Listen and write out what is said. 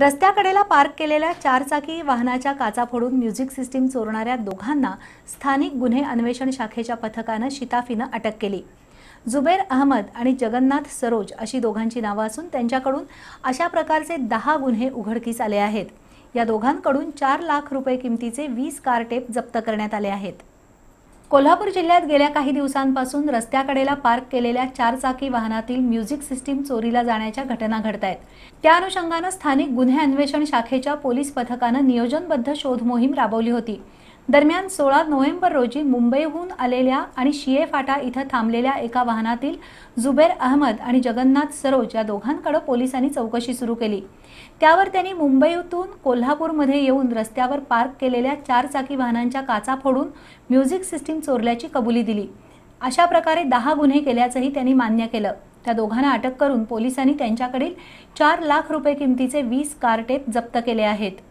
रस्त्याकडेला park केलेल्या चारचाकी वाहनाच्या काचा फोडून म्युझिक सिस्टीम चोरणाऱ्या दोघांना स्थानिक गुन्हे अन्वेषण शाखेच्या पथकानं शिताफीनं अटक केली जुबेर अहमद आणि जगन्नाथ सरोज अशी दोघांची नावं असून त्यांच्याकडून अशा प्रकारचे दहा गुन्हे उघडकीस आले आहेत या दोघांकडून चार लाख रुपये किमतीचे वीस कार टेप जप्त करण्यात आले आहेत कोल्हापूर जिल्ह्यात गेल्या काही दिवसांपासून रस्त्याकडेला पार्क केलेल्या चारचाकी वाहनातील म्युझिक सिस्टीम चोरीला जाण्याच्या घटना घडत आहेत त्या अनुषंगानं स्थानिक गुन्हे अन्वेषण शाखेच्या पोलीस पथकानं नियोजनबद्ध शोध मोहीम राबवली होती दरम्यान सोळा नोव्हेंबर रोजी मुंबईहून आलेल्या आणि शिए फाटा इथं थांबलेल्या एका वाहनातील जुबेर अहमद आणि जगन्नाथ सरोज या दोघांकडे पोलिसांनी चौकशी सुरू केली त्यावर त्यांनी मुंबईतून कोल्हापूरमध्ये येऊन रस्त्यावर पार्क केलेल्या चारचाकी वाहनांच्या काचा फोडून म्युझिक सिस्टीम चोरल्याची कबुली दिली अशा प्रकारे दहा गुन्हे केल्याचंही त्यांनी मान्य केलं त्या दोघांना अटक करून पोलिसांनी त्यांच्याकडील चार लाख रुपये किमतीचे वीस कार जप्त केले आहेत